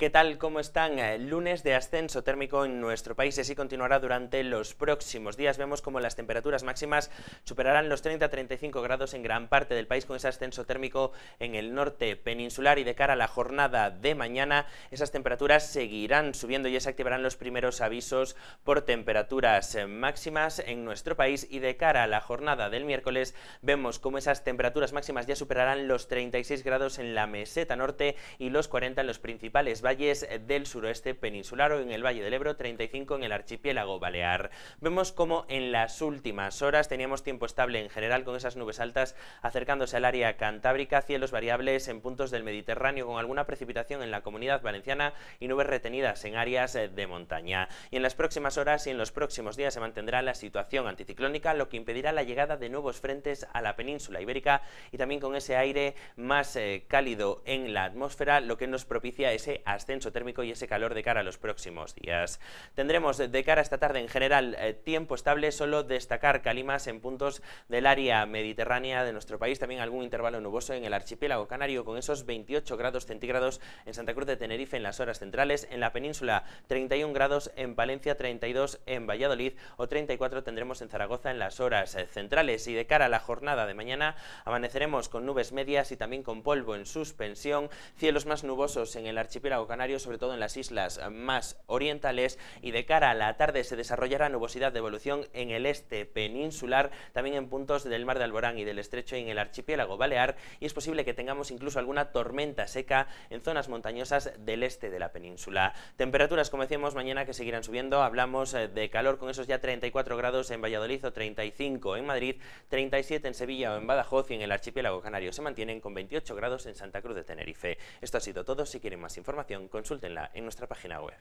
¿Qué tal? ¿Cómo están? Eh, lunes de ascenso térmico en nuestro país y así continuará durante los próximos días. Vemos como las temperaturas máximas superarán los 30-35 grados en gran parte del país con ese ascenso térmico en el norte peninsular y de cara a la jornada de mañana esas temperaturas seguirán subiendo y se activarán los primeros avisos por temperaturas eh, máximas en nuestro país y de cara a la jornada del miércoles vemos como esas temperaturas máximas ya superarán los 36 grados en la meseta norte y los 40 en los principales valles del suroeste peninsular o en el Valle del Ebro, 35 en el archipiélago balear. Vemos como en las últimas horas teníamos tiempo estable en general con esas nubes altas acercándose al área cantábrica, cielos variables en puntos del Mediterráneo con alguna precipitación en la comunidad valenciana y nubes retenidas en áreas de montaña. Y en las próximas horas y en los próximos días se mantendrá la situación anticiclónica, lo que impedirá la llegada de nuevos frentes a la península ibérica y también con ese aire más eh, cálido en la atmósfera, lo que nos propicia ese aspecto ascenso térmico y ese calor de cara a los próximos días. Tendremos de cara a esta tarde en general eh, tiempo estable, solo destacar calimas en puntos del área mediterránea de nuestro país, también algún intervalo nuboso en el archipiélago canario con esos 28 grados centígrados en Santa Cruz de Tenerife en las horas centrales, en la península 31 grados, en Valencia, 32 en Valladolid o 34 tendremos en Zaragoza en las horas eh, centrales y de cara a la jornada de mañana amaneceremos con nubes medias y también con polvo en suspensión, cielos más nubosos en el archipiélago Canario, sobre todo en las islas eh, más orientales, y de cara a la tarde se desarrollará nubosidad de evolución en el este peninsular, también en puntos del mar de Alborán y del estrecho y en el archipiélago balear, y es posible que tengamos incluso alguna tormenta seca en zonas montañosas del este de la península. Temperaturas, como decíamos, mañana que seguirán subiendo, hablamos eh, de calor con esos ya 34 grados en Valladolid o 35 en Madrid, 37 en Sevilla o en Badajoz y en el archipiélago canario se mantienen con 28 grados en Santa Cruz de Tenerife. Esto ha sido todo, si quieren más información consúltenla en nuestra página web.